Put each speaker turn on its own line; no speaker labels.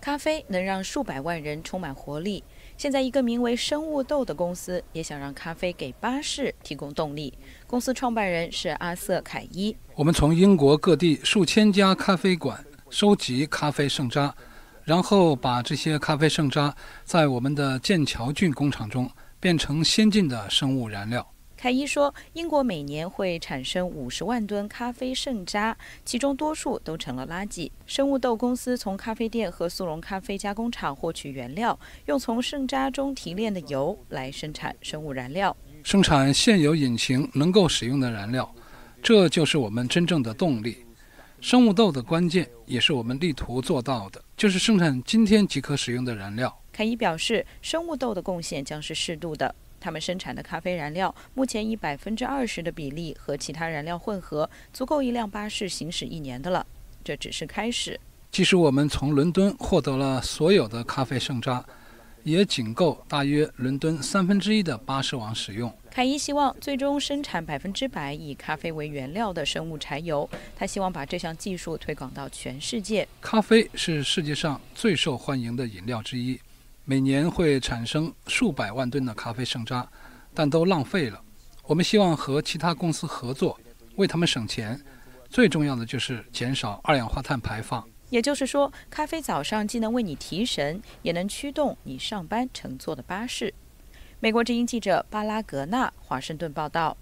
咖啡能让数百万人充满活力。现在，一个名为生物豆的公司也想让咖啡给巴士提供动力。公司创办人是阿瑟·凯伊。
我们从英国各地数千家咖啡馆收集咖啡剩渣，然后把这些咖啡剩渣在我们的剑桥郡工厂中变成先进的生物燃料。
凯伊说：“英国每年会产生五十万吨咖啡剩渣，其中多数都成了垃圾。生物豆公司从咖啡店和速溶咖啡加工厂获取原料，用从剩渣中提炼的油来生产生物燃料，
生产现有引擎能够使用的燃料。这就是我们真正的动力。生物豆的关键，也是我们力图做到的，就是生产今天即可使用的燃料。”
凯伊表示：“生物豆的贡献将是适度的。”他们生产的咖啡燃料目前以百分之二十的比例和其他燃料混合，足够一辆巴士行驶一年的了。这只是开始。
即使我们从伦敦获得了所有的咖啡剩渣，也仅够大约伦敦三分之一的巴士网使用。
凯伊希望最终生产百分之百以咖啡为原料的生物柴油。他希望把这项技术推广到全
世界。咖啡是世界上最受欢迎的饮料之一。每年会产生数百万吨的咖啡剩渣，但都浪费了。我们希望和其他公司合作，为他们省钱。最重要的就是减少二氧化碳排放。
也就是说，咖啡早上既能为你提神，也能驱动你上班乘坐的巴士。美国之音记者巴拉格纳，华盛顿报道。